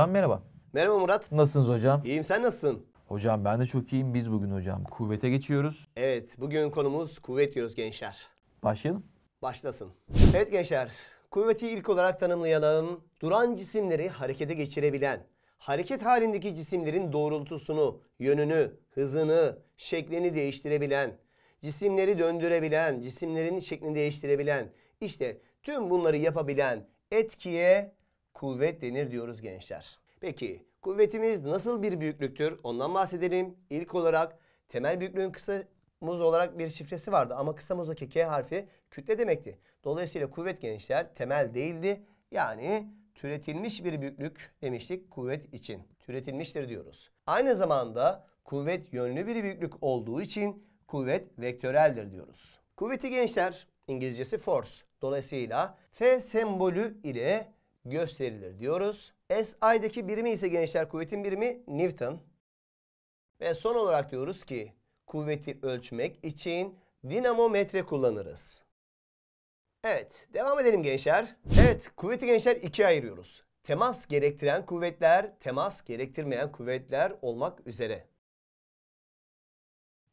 Hocam merhaba. Merhaba Murat. Nasılsınız hocam? İyiyim sen nasılsın? Hocam ben de çok iyiyim. Biz bugün hocam kuvvete geçiyoruz. Evet bugün konumuz kuvvet diyoruz gençler. Başlayalım. Başlasın. Evet gençler kuvveti ilk olarak tanımlayalım. Duran cisimleri harekete geçirebilen, hareket halindeki cisimlerin doğrultusunu, yönünü, hızını, şeklini değiştirebilen, cisimleri döndürebilen, cisimlerin şeklini değiştirebilen, işte tüm bunları yapabilen etkiye kuvvet denir diyoruz gençler. Peki kuvvetimiz nasıl bir büyüklüktür? Ondan bahsedelim. İlk olarak temel büyüklüğün kısa muz olarak bir şifresi vardı ama kısa muzdaki K harfi kütle demekti. Dolayısıyla kuvvet gençler temel değildi. Yani türetilmiş bir büyüklük demiştik kuvvet için. Türetilmiştir diyoruz. Aynı zamanda kuvvet yönlü bir büyüklük olduğu için kuvvet vektöreldir diyoruz. Kuvveti gençler İngilizcesi force. Dolayısıyla F sembolü ile gösterilir diyoruz. SI'deki birimi ise gençler kuvvetin birimi Newton. Ve son olarak diyoruz ki kuvveti ölçmek için dinamometre kullanırız. Evet devam edelim gençler. Evet kuvveti gençler ikiye ayırıyoruz. Temas gerektiren kuvvetler, temas gerektirmeyen kuvvetler olmak üzere.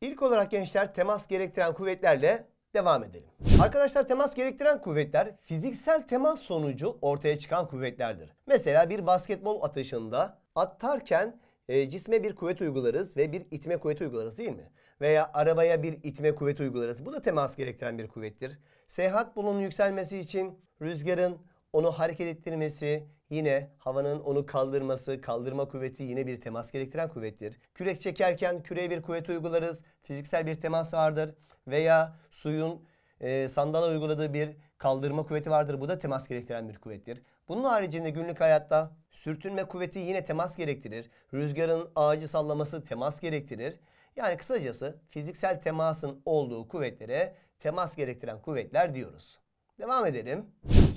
İlk olarak gençler temas gerektiren kuvvetlerle devam edelim. Arkadaşlar temas gerektiren kuvvetler fiziksel temas sonucu ortaya çıkan kuvvetlerdir. Mesela bir basketbol atışında atarken e, cisme bir kuvvet uygularız ve bir itme kuvveti uygularız değil mi? Veya arabaya bir itme kuvvet uygularız. Bu da temas gerektiren bir kuvvettir. Seyahat bulunun yükselmesi için rüzgarın onu hareket ettirmesi, Yine havanın onu kaldırması, kaldırma kuvveti yine bir temas gerektiren kuvvettir. Kürek çekerken küreye bir kuvvet uygularız. Fiziksel bir temas vardır. Veya suyun e, sandala uyguladığı bir kaldırma kuvveti vardır. Bu da temas gerektiren bir kuvvettir. Bunun haricinde günlük hayatta sürtünme kuvveti yine temas gerektirir. Rüzgarın ağacı sallaması temas gerektirir. Yani kısacası fiziksel temasın olduğu kuvvetlere temas gerektiren kuvvetler diyoruz. Devam edelim.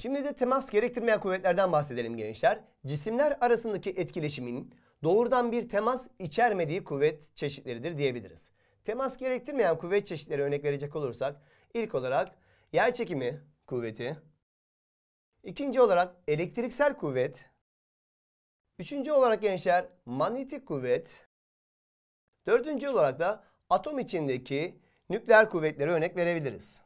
Şimdi de temas gerektirmeyen kuvvetlerden bahsedelim gençler. Cisimler arasındaki etkileşimin doğrudan bir temas içermediği kuvvet çeşitleridir diyebiliriz. Temas gerektirmeyen kuvvet çeşitleri örnek verecek olursak ilk olarak yer çekimi kuvveti, ikinci olarak elektriksel kuvvet, üçüncü olarak gençler manyetik kuvvet, dördüncü olarak da atom içindeki nükleer kuvvetleri örnek verebiliriz.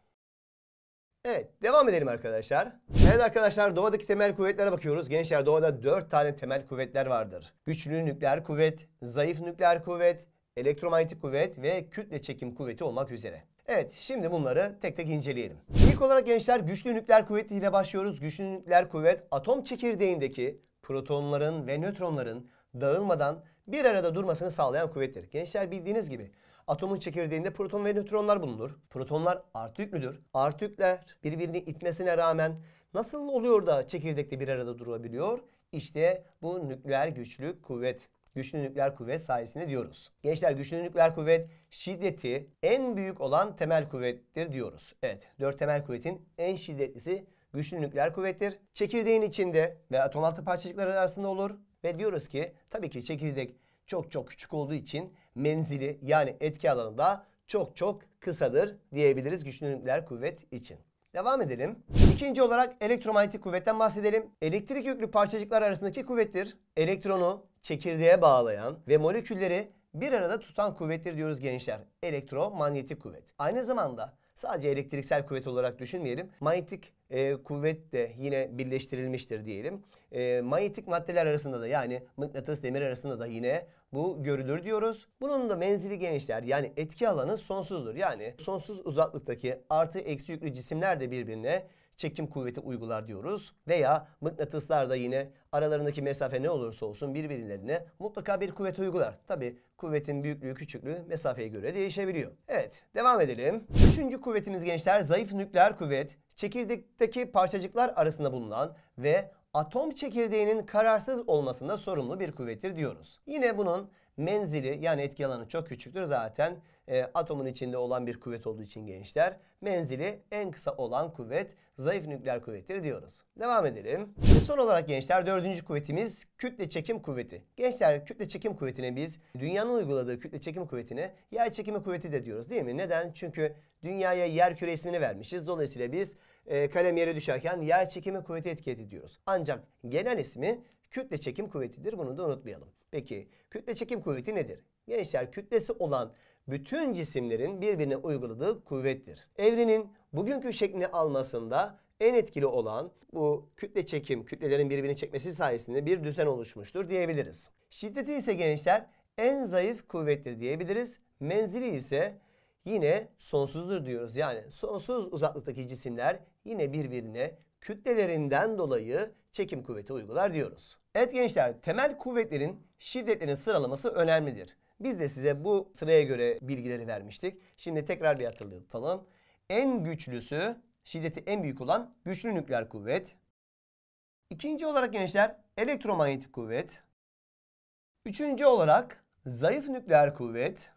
Evet devam edelim arkadaşlar. Evet arkadaşlar doğadaki temel kuvvetlere bakıyoruz. Gençler doğada 4 tane temel kuvvetler vardır. Güçlü nükleer kuvvet, zayıf nükleer kuvvet, elektromanyetik kuvvet ve kütle çekim kuvveti olmak üzere. Evet şimdi bunları tek tek inceleyelim. İlk olarak gençler güçlü nükleer kuvvet ile başlıyoruz. Güçlü nükleer kuvvet atom çekirdeğindeki protonların ve nötronların dağılmadan bir arada durmasını sağlayan kuvvettir. Gençler bildiğiniz gibi Atomun çekirdeğinde proton ve nötronlar bulunur. Protonlar artı yüklüdür. Artı yükler birbirini itmesine rağmen nasıl oluyor da çekirdekte bir arada durabiliyor? İşte bu nükleer güçlü kuvvet güçlü nükleer kuvvet sayesinde diyoruz. Gençler güçlü nükleer kuvvet şiddeti en büyük olan temel kuvvettir diyoruz. Evet dört temel kuvvetin en şiddetlisi güçlü nükleer kuvvettir. Çekirdeğin içinde ve atom altı parçacıkları arasında olur. Ve diyoruz ki tabii ki çekirdek çok çok küçük olduğu için menzili yani etki alanı da çok çok kısadır diyebiliriz güçlü nükleer kuvvet için. Devam edelim. İkinci olarak elektromanyetik kuvvetten bahsedelim. Elektrik yüklü parçacıklar arasındaki kuvvettir. Elektronu çekirdeğe bağlayan ve molekülleri bir arada tutan kuvvettir diyoruz gençler. Elektromanyetik kuvvet. Aynı zamanda Sadece elektriksel kuvvet olarak düşünmeyelim. Manyetik e, kuvvet de yine birleştirilmiştir diyelim. E, manyetik maddeler arasında da yani mıknatıs demir arasında da yine bu görülür diyoruz. Bunun da menzili genişler yani etki alanı sonsuzdur. Yani sonsuz uzaklıktaki artı eksi yüklü cisimler de birbirine çekim kuvveti uygular diyoruz. Veya mıknatıslar da yine aralarındaki mesafe ne olursa olsun birbirlerine mutlaka bir kuvvet uygular. Tabi kuvvetin büyüklüğü küçüklüğü mesafeye göre değişebiliyor. Evet devam edelim. Üçüncü kuvvetimiz gençler zayıf nükleer kuvvet çekirdekteki parçacıklar arasında bulunan ve atom çekirdeğinin kararsız olmasında sorumlu bir kuvvettir diyoruz. Yine bunun Menzili yani etki alanı çok küçüktür zaten. E, atomun içinde olan bir kuvvet olduğu için gençler menzili en kısa olan kuvvet zayıf nükleer kuvvettir diyoruz. Devam edelim. Ve son olarak gençler dördüncü kuvvetimiz kütle çekim kuvveti. Gençler kütle çekim kuvvetine biz dünyanın uyguladığı kütle çekim kuvvetine yer çekimi kuvveti de diyoruz değil mi? Neden? Çünkü dünyaya yer küre ismini vermişiz. Dolayısıyla biz e, kalem yere düşerken yer çekimi kuvveti etki ediyoruz. Ancak genel ismi kütle çekim kuvvetidir. Bunu da unutmayalım. Peki kütle çekim kuvveti nedir? Gençler kütlesi olan bütün cisimlerin birbirine uyguladığı kuvvettir. Evrenin bugünkü şeklini almasında en etkili olan bu kütle çekim, kütlelerin birbirini çekmesi sayesinde bir düzen oluşmuştur diyebiliriz. Şiddeti ise gençler en zayıf kuvvettir diyebiliriz. Menzili ise yine sonsuzdur diyoruz. Yani sonsuz uzaklıktaki cisimler yine birbirine kütlelerinden dolayı çekim kuvveti uygular diyoruz. Evet gençler temel kuvvetlerin şiddetlerin sıralaması önemlidir. Biz de size bu sıraya göre bilgileri vermiştik. Şimdi tekrar bir hatırlatalım. En güçlüsü şiddeti en büyük olan güçlü nükleer kuvvet. İkinci olarak gençler elektromanyetik kuvvet. Üçüncü olarak zayıf nükleer kuvvet.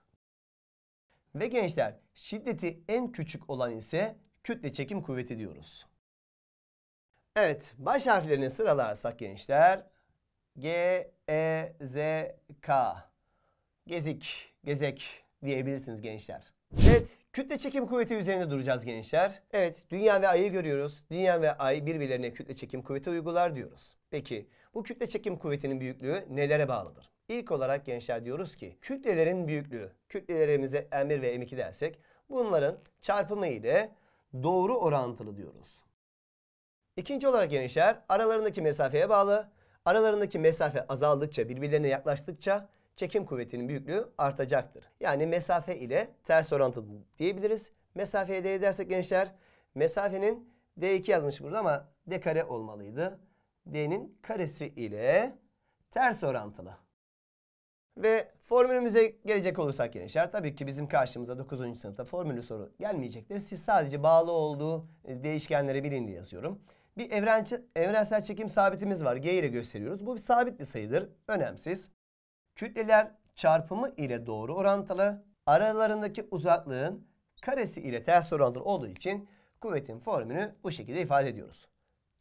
Ve gençler şiddeti en küçük olan ise kütle çekim kuvveti diyoruz. Evet baş harflerini sıralarsak gençler G, E, Z, K. Gezik, gezek diyebilirsiniz gençler. Evet, kütle çekim kuvveti üzerinde duracağız gençler. Evet, dünya ve ayı görüyoruz. Dünya ve ay birbirlerine kütle çekim kuvveti uygular diyoruz. Peki, bu kütle çekim kuvvetinin büyüklüğü nelere bağlıdır? İlk olarak gençler diyoruz ki kütlelerin büyüklüğü, kütlelerimize M1 ve M2 dersek bunların çarpımı ile doğru orantılı diyoruz. İkinci olarak gençler aralarındaki mesafeye bağlı. Aralarındaki mesafe azaldıkça, birbirlerine yaklaştıkça çekim kuvvetinin büyüklüğü artacaktır. Yani mesafe ile ters orantılı diyebiliriz. Mesafeye D dersek gençler, mesafenin D2 yazmış burada ama D kare olmalıydı. D'nin karesi ile ters orantılı. Ve formülümüze gelecek olursak gençler tabii ki bizim karşımıza 9. sınıfta formülü soru gelmeyecektir. Siz sadece bağlı olduğu e, değişkenlere bilin diye yazıyorum bir evren, evrensel çekim sabitimiz var. G ile gösteriyoruz. Bu bir sabit bir sayıdır. Önemsiz. Kütleler çarpımı ile doğru orantılı. Aralarındaki uzaklığın karesi ile ters orantılı olduğu için kuvvetin formülünü bu şekilde ifade ediyoruz.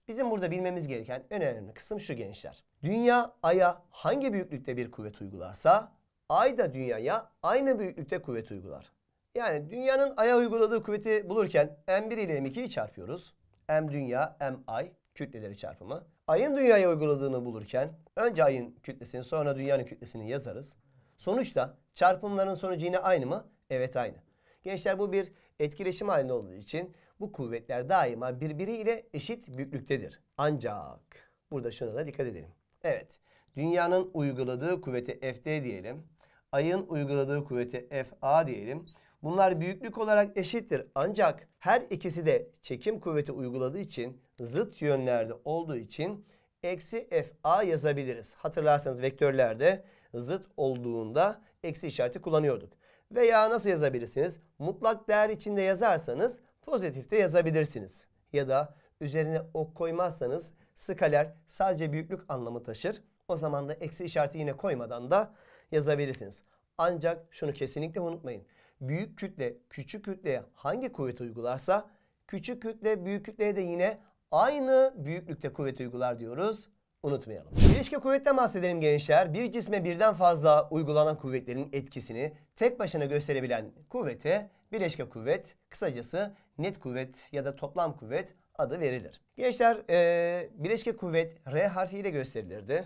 Bizim burada bilmemiz gereken en önemli kısım şu gençler. Dünya Ay'a hangi büyüklükte bir kuvvet uygularsa Ay da Dünya'ya aynı büyüklükte kuvvet uygular. Yani dünyanın Ay'a uyguladığı kuvveti bulurken M1 ile M2'yi çarpıyoruz. M dünya, M ay kütleleri çarpımı. Ayın dünyaya uyguladığını bulurken önce ayın kütlesini sonra dünyanın kütlesini yazarız. Sonuçta çarpımların sonucu yine aynı mı? Evet aynı. Gençler bu bir etkileşim halinde olduğu için bu kuvvetler daima birbiriyle eşit büyüklüktedir. Ancak burada şuna da dikkat edelim. Evet dünyanın uyguladığı kuvveti FD diyelim. Ayın uyguladığı kuvveti FA diyelim. Bunlar büyüklük olarak eşittir ancak her ikisi de çekim kuvveti uyguladığı için zıt yönlerde olduğu için eksi FA yazabiliriz. Hatırlarsanız vektörlerde zıt olduğunda eksi işareti kullanıyorduk. Veya nasıl yazabilirsiniz? Mutlak değer içinde yazarsanız pozitifte yazabilirsiniz. Ya da üzerine ok koymazsanız skaler sadece büyüklük anlamı taşır. O zaman da eksi işareti yine koymadan da yazabilirsiniz. Ancak şunu kesinlikle unutmayın büyük kütle küçük kütleye hangi kuvvet uygularsa küçük kütle büyük kütleye de yine aynı büyüklükte kuvvet uygular diyoruz. Unutmayalım. Bileşke kuvvetten bahsedelim gençler. Bir cisme birden fazla uygulanan kuvvetlerin etkisini tek başına gösterebilen kuvvete bileşke kuvvet, kısacası net kuvvet ya da toplam kuvvet adı verilir. Gençler, ee, bileşke kuvvet R harfiyle gösterilirdi.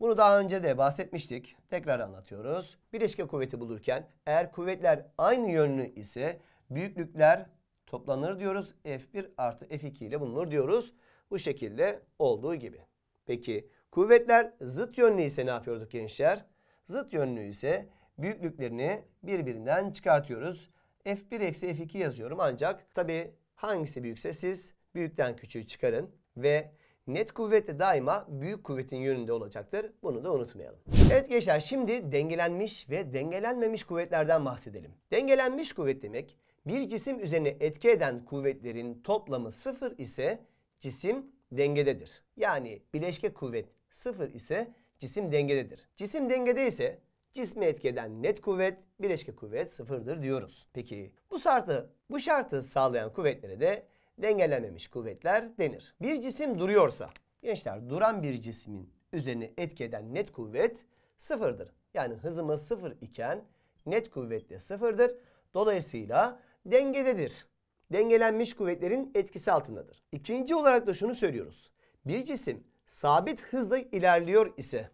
Bunu daha önce de bahsetmiştik. Tekrar anlatıyoruz. Bileşke kuvveti bulurken eğer kuvvetler aynı yönlü ise büyüklükler toplanır diyoruz. F1 artı F2 ile bulunur diyoruz. Bu şekilde olduğu gibi. Peki kuvvetler zıt yönlü ise ne yapıyorduk gençler? Zıt yönlü ise büyüklüklerini birbirinden çıkartıyoruz. F1 eksi F2 yazıyorum ancak tabi hangisi büyükse siz büyükten küçüğü çıkarın ve Net kuvvet de daima büyük kuvvetin yönünde olacaktır. Bunu da unutmayalım. Evet gençler şimdi dengelenmiş ve dengelenmemiş kuvvetlerden bahsedelim. Dengelenmiş kuvvet demek bir cisim üzerine etki eden kuvvetlerin toplamı sıfır ise cisim dengededir. Yani bileşke kuvvet sıfır ise cisim dengededir. Cisim dengede ise cisme etki eden net kuvvet, bileşke kuvvet sıfırdır diyoruz. Peki bu şartı, bu şartı sağlayan kuvvetlere de dengelememiş kuvvetler denir. Bir cisim duruyorsa gençler duran bir cismin üzerine etkeden net kuvvet sıfırdır. Yani hızımız sıfır iken net kuvvet de sıfırdır. Dolayısıyla dengededir. Dengelenmiş kuvvetlerin etkisi altındadır. İkinci olarak da şunu söylüyoruz. Bir cisim sabit hızla ilerliyor ise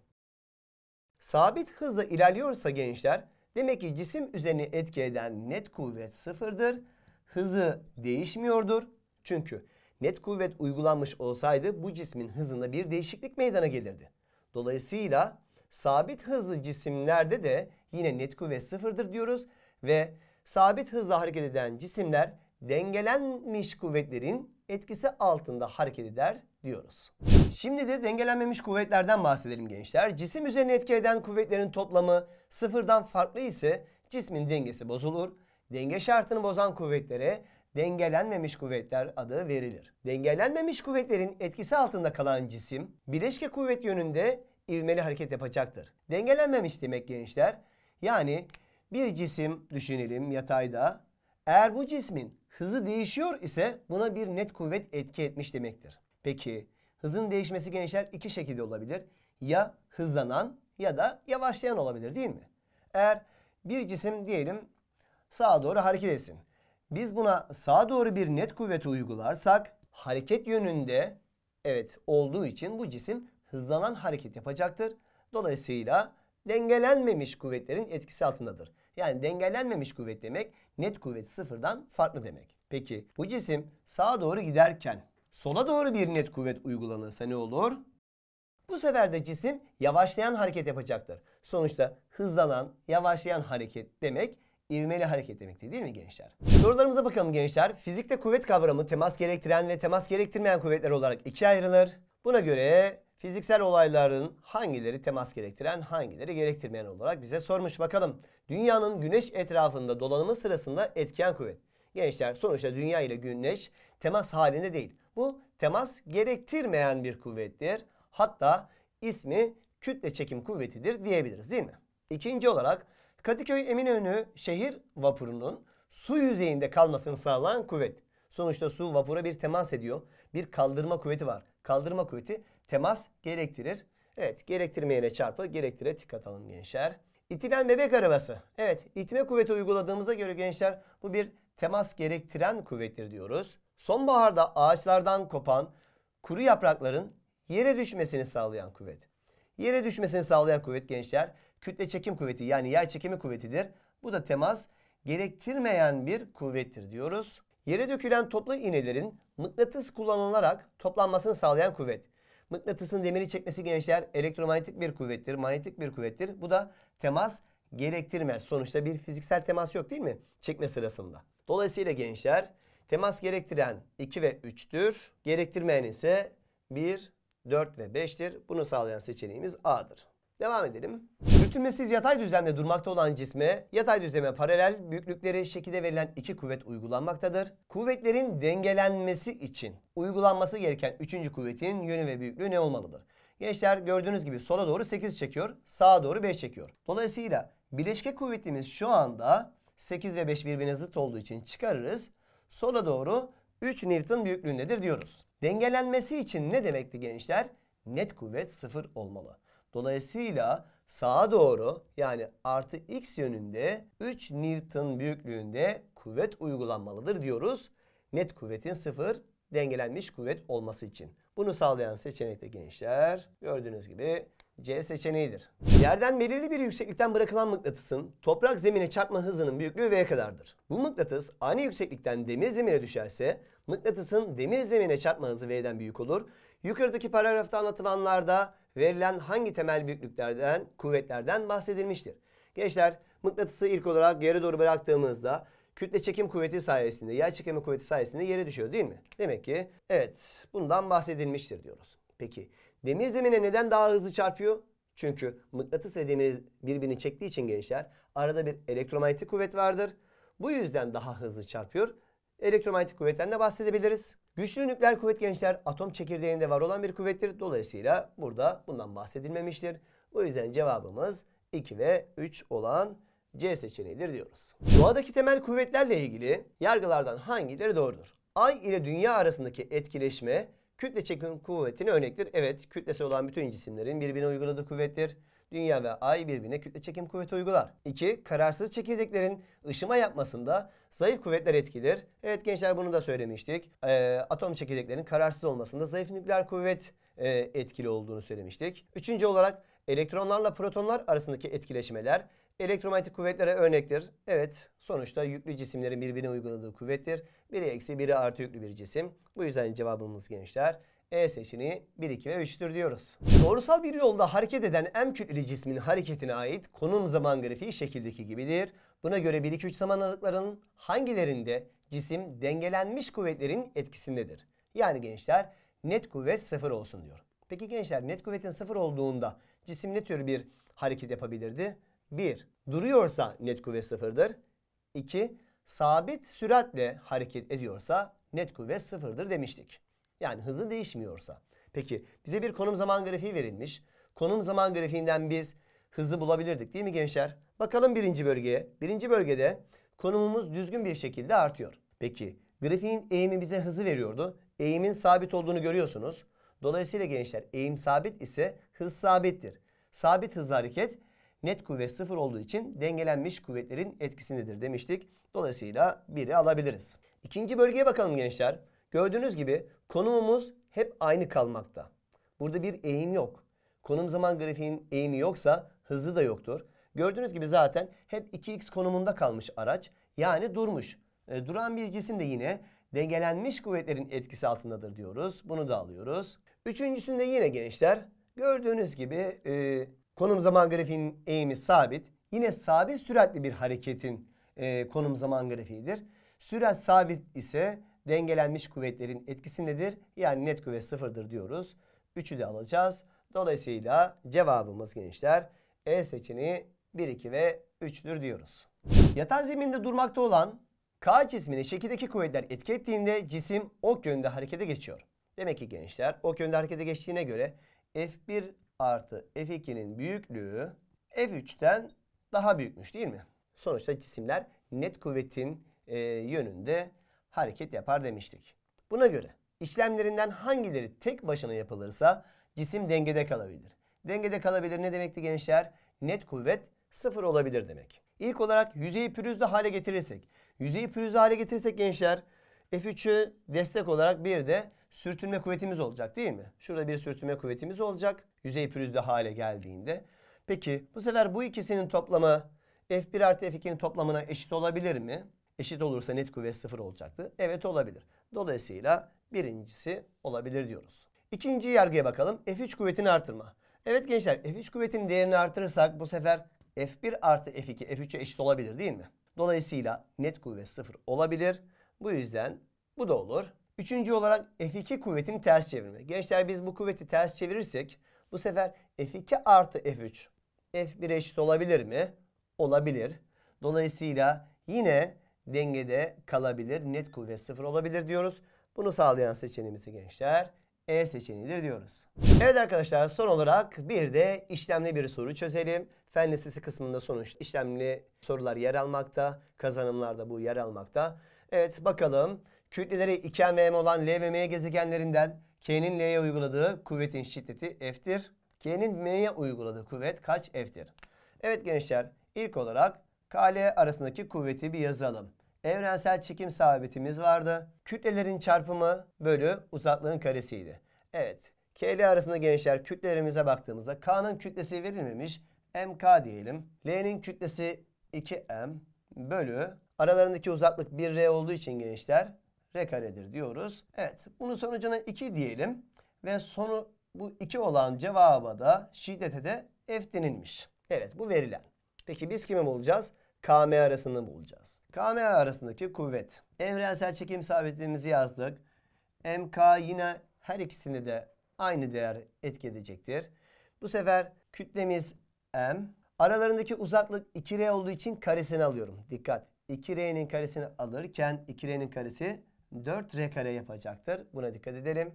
sabit hızla ilerliyorsa gençler demek ki cisim üzerine etki eden net kuvvet sıfırdır. Hızı değişmiyordur. Çünkü net kuvvet uygulanmış olsaydı bu cismin hızında bir değişiklik meydana gelirdi. Dolayısıyla sabit hızlı cisimlerde de yine net kuvvet sıfırdır diyoruz ve sabit hızla hareket eden cisimler dengelenmiş kuvvetlerin etkisi altında hareket eder diyoruz. Şimdi de dengelenmemiş kuvvetlerden bahsedelim gençler. Cisim üzerine etki eden kuvvetlerin toplamı sıfırdan farklı ise cismin dengesi bozulur. Denge şartını bozan kuvvetlere dengelenmemiş kuvvetler adı verilir. Dengelenmemiş kuvvetlerin etkisi altında kalan cisim bileşke kuvvet yönünde ivmeli hareket yapacaktır. Dengelenmemiş demek gençler. Yani bir cisim düşünelim yatayda. Eğer bu cismin hızı değişiyor ise buna bir net kuvvet etki etmiş demektir. Peki hızın değişmesi gençler iki şekilde olabilir. Ya hızlanan ya da yavaşlayan olabilir değil mi? Eğer bir cisim diyelim sağa doğru hareket etsin. Biz buna sağa doğru bir net kuvvet uygularsak hareket yönünde evet olduğu için bu cisim hızlanan hareket yapacaktır. Dolayısıyla dengelenmemiş kuvvetlerin etkisi altındadır. Yani dengelenmemiş kuvvet demek net kuvvet sıfırdan farklı demek. Peki bu cisim sağa doğru giderken sola doğru bir net kuvvet uygulanırsa ne olur? Bu sefer de cisim yavaşlayan hareket yapacaktır. Sonuçta hızlanan, yavaşlayan hareket demek ivmeli hareket demekti değil mi gençler? Sorularımıza bakalım gençler. Fizikte kuvvet kavramı temas gerektiren ve temas gerektirmeyen kuvvetler olarak ikiye ayrılır. Buna göre fiziksel olayların hangileri temas gerektiren, hangileri gerektirmeyen olarak bize sormuş. Bakalım dünyanın güneş etrafında dolanımı sırasında etken kuvvet. Gençler sonuçta dünya ile güneş temas halinde değil. Bu temas gerektirmeyen bir kuvvettir. Hatta ismi kütle çekim kuvvetidir diyebiliriz değil mi? İkinci olarak Kadıköy Eminönü şehir vapurunun su yüzeyinde kalmasını sağlayan kuvvet. Sonuçta su vapura bir temas ediyor. Bir kaldırma kuvveti var. Kaldırma kuvveti temas gerektirir. Evet gerektirmeyene çarpı gerektire Dikkat atalım gençler. İtilen bebek arabası. Evet itme kuvveti uyguladığımıza göre gençler bu bir temas gerektiren kuvvettir diyoruz. Sonbaharda ağaçlardan kopan kuru yaprakların yere düşmesini sağlayan kuvvet. Yere düşmesini sağlayan kuvvet gençler kütle çekim kuvveti yani yer çekimi kuvvetidir. Bu da temas gerektirmeyen bir kuvvettir diyoruz. Yere dökülen toplu iğnelerin mıknatıs kullanılarak toplanmasını sağlayan kuvvet. Mıknatısın demiri çekmesi gençler elektromanyetik bir kuvvettir, manyetik bir kuvvettir. Bu da temas gerektirmez. Sonuçta bir fiziksel temas yok değil mi? Çekme sırasında. Dolayısıyla gençler temas gerektiren 2 ve 3'tür. Gerektirmeyen ise 1, 4 ve 5'tir. Bunu sağlayan seçeneğimiz A'dır. Devam edelim. Sürtünmesiz yatay düzlemde durmakta olan cisme yatay düzleme paralel büyüklükleri şekilde verilen iki kuvvet uygulanmaktadır. Kuvvetlerin dengelenmesi için uygulanması gereken üçüncü kuvvetin yönü ve büyüklüğü ne olmalıdır? Gençler gördüğünüz gibi sola doğru 8 çekiyor, sağa doğru 5 çekiyor. Dolayısıyla bileşke kuvvetimiz şu anda 8 ve 5 birbirine zıt olduğu için çıkarırız. Sola doğru 3 Newton büyüklüğündedir diyoruz. Dengelenmesi için ne demekti gençler? Net kuvvet 0 olmalı. Dolayısıyla sağa doğru yani artı x yönünde 3 Newton büyüklüğünde kuvvet uygulanmalıdır diyoruz. Net kuvvetin sıfır dengelenmiş kuvvet olması için. Bunu sağlayan seçenek gençler gördüğünüz gibi C seçeneğidir. Yerden belirli bir yükseklikten bırakılan mıknatısın toprak zemine çarpma hızının büyüklüğü V kadardır. Bu mıknatıs aynı yükseklikten demir zemine düşerse mıknatısın demir zemine çarpma hızı V'den büyük olur. Yukarıdaki paragrafta anlatılanlarda verilen hangi temel büyüklüklerden, kuvvetlerden bahsedilmiştir? Gençler mıknatısı ilk olarak yere doğru bıraktığımızda kütle çekim kuvveti sayesinde, yer çekimi kuvveti sayesinde yere düşüyor değil mi? Demek ki evet bundan bahsedilmiştir diyoruz. Peki demir zemine neden daha hızlı çarpıyor? Çünkü mıknatıs ve demir birbirini çektiği için gençler arada bir elektromanyetik kuvvet vardır. Bu yüzden daha hızlı çarpıyor. Elektromanyetik kuvvetten de bahsedebiliriz. Güçlü nükleer kuvvet gençler atom çekirdeğinde var olan bir kuvvettir. Dolayısıyla burada bundan bahsedilmemiştir. Bu yüzden cevabımız 2 ve 3 olan C seçeneğidir diyoruz. Doğadaki temel kuvvetlerle ilgili yargılardan hangileri doğrudur? Ay ile dünya arasındaki etkileşme kütle çekim kuvvetine örnektir. Evet kütlesi olan bütün cisimlerin birbirine uyguladığı kuvvettir. Dünya ve Ay birbirine kütle çekim kuvveti uygular. 2. Kararsız çekirdeklerin ışıma yapmasında zayıf kuvvetler etkilir. Evet gençler bunu da söylemiştik. Ee, atom çekirdeklerinin kararsız olmasında zayıf nükleer kuvvet e, etkili olduğunu söylemiştik. Üçüncü olarak elektronlarla protonlar arasındaki etkileşmeler elektromanyetik kuvvetlere örnektir. Evet sonuçta yüklü cisimlerin birbirine uyguladığı kuvvettir. Biri eksi biri artı yüklü bir cisim. Bu yüzden cevabımız gençler e seçeneği 1, 2 ve 3'tür diyoruz. Doğrusal bir yolda hareket eden M kütleli cismin hareketine ait konum zaman grafiği şekildeki gibidir. Buna göre 1, 2, 3 zaman aralıklarının hangilerinde cisim dengelenmiş kuvvetlerin etkisindedir? Yani gençler net kuvvet sıfır olsun diyor. Peki gençler net kuvvetin sıfır olduğunda cisim ne tür bir hareket yapabilirdi? 1. Duruyorsa net kuvvet sıfırdır. 2. Sabit süratle hareket ediyorsa net kuvvet sıfırdır demiştik. Yani hızı değişmiyorsa. Peki bize bir konum zaman grafiği verilmiş. Konum zaman grafiğinden biz hızı bulabilirdik değil mi gençler? Bakalım birinci bölgeye. Birinci bölgede konumumuz düzgün bir şekilde artıyor. Peki grafiğin eğimi bize hızı veriyordu. Eğimin sabit olduğunu görüyorsunuz. Dolayısıyla gençler eğim sabit ise hız sabittir. Sabit hızlı hareket net kuvvet sıfır olduğu için dengelenmiş kuvvetlerin etkisindedir demiştik. Dolayısıyla biri alabiliriz. İkinci bölgeye bakalım gençler. Gördüğünüz gibi konumumuz hep aynı kalmakta. Burada bir eğim yok. Konum zaman grafiğin eğimi yoksa hızı da yoktur. Gördüğünüz gibi zaten hep 2x konumunda kalmış araç. Yani durmuş. E, duran bir cisim de yine dengelenmiş kuvvetlerin etkisi altındadır diyoruz. Bunu da alıyoruz. Üçüncüsünde yine gençler gördüğünüz gibi e, konum zaman grafiğin eğimi sabit. Yine sabit süratli bir hareketin e, konum zaman grafiğidir. Sürat sabit ise dengelenmiş kuvvetlerin etkisi nedir? Yani net kuvvet sıfırdır diyoruz. 3'ü de alacağız. Dolayısıyla cevabımız gençler E seçeneği 1, 2 ve 3'tür diyoruz. Yatan zeminde durmakta olan K cismine şekildeki kuvvetler etki ettiğinde cisim ok yönde harekete geçiyor. Demek ki gençler ok yönde harekete geçtiğine göre F1 artı F2'nin büyüklüğü F3'ten daha büyükmüş değil mi? Sonuçta cisimler net kuvvetin e, yönünde hareket yapar demiştik. Buna göre işlemlerinden hangileri tek başına yapılırsa cisim dengede kalabilir. Dengede kalabilir ne demekti gençler? Net kuvvet sıfır olabilir demek. İlk olarak yüzeyi pürüzlü hale getirirsek. Yüzeyi pürüzlü hale getirirsek gençler F3'ü destek olarak bir de sürtünme kuvvetimiz olacak değil mi? Şurada bir sürtünme kuvvetimiz olacak. Yüzey pürüzlü hale geldiğinde. Peki bu sefer bu ikisinin toplamı F1 artı F2'nin toplamına eşit olabilir mi? eşit olursa net kuvvet sıfır olacaktı. Evet olabilir. Dolayısıyla birincisi olabilir diyoruz. İkinci yargıya bakalım. F3 kuvvetini artırma. Evet gençler F3 kuvvetinin değerini artırırsak bu sefer F1 artı F2 F3'e eşit olabilir değil mi? Dolayısıyla net kuvvet sıfır olabilir. Bu yüzden bu da olur. Üçüncü olarak F2 kuvvetini ters çevirme. Gençler biz bu kuvveti ters çevirirsek bu sefer F2 artı F3 F1 eşit olabilir mi? Olabilir. Dolayısıyla yine dengede kalabilir. Net kuvvet sıfır olabilir diyoruz. Bunu sağlayan seçeneğimizi gençler E seçeneğidir diyoruz. Evet arkadaşlar son olarak bir de işlemli bir soru çözelim. Fen lisesi kısmında sonuç işlemli sorular yer almakta. Kazanımlarda bu yer almakta. Evet bakalım. Kütleleri 2M ve M olan L ve M gezegenlerinden K'nin L'ye uyguladığı kuvvetin şiddeti F'tir. K'nin M'ye uyguladığı kuvvet kaç F'tir? Evet gençler ilk olarak KL arasındaki kuvveti bir yazalım. Evrensel çekim sabitimiz vardı. Kütlelerin çarpımı bölü uzaklığın karesiydi. Evet. KL arasında gençler kütlelerimize baktığımızda K'nın kütlesi verilmemiş. MK diyelim. L'nin kütlesi 2M bölü aralarındaki uzaklık 1R olduğu için gençler R karedir diyoruz. Evet. Bunun sonucuna 2 diyelim ve sonu bu 2 olan cevaba da şiddete de F denilmiş. Evet bu verilen. Peki biz kimi bulacağız? KM arasını bulacağız. KM arasındaki kuvvet. Evrensel çekim sabitliğimizi yazdık. MK yine her ikisini de aynı değer etki edecektir. Bu sefer kütlemiz M. Aralarındaki uzaklık 2R olduğu için karesini alıyorum. Dikkat. 2R'nin karesini alırken 2R'nin karesi 4R kare yapacaktır. Buna dikkat edelim.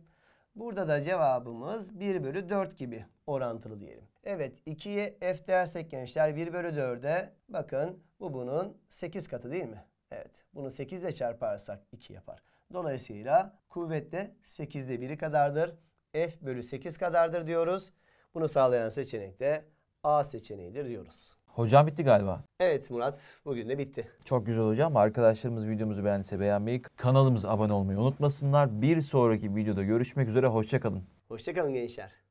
Burada da cevabımız 1 bölü 4 gibi orantılı diyelim. Evet 2'ye f dersek gençler 1 bölü 4'e bakın bu bunun 8 katı değil mi? Evet bunu 8 ile çarparsak 2 yapar. Dolayısıyla kuvvet de 8'de 1'i kadardır. F bölü 8 kadardır diyoruz. Bunu sağlayan seçenek de A seçeneğidir diyoruz. Hocam bitti galiba. Evet Murat bugün de bitti. Çok güzel hocam. Arkadaşlarımız videomuzu beğendiyse beğenmeyi, kanalımıza abone olmayı unutmasınlar. Bir sonraki videoda görüşmek üzere. Hoşçakalın. Hoşçakalın gençler.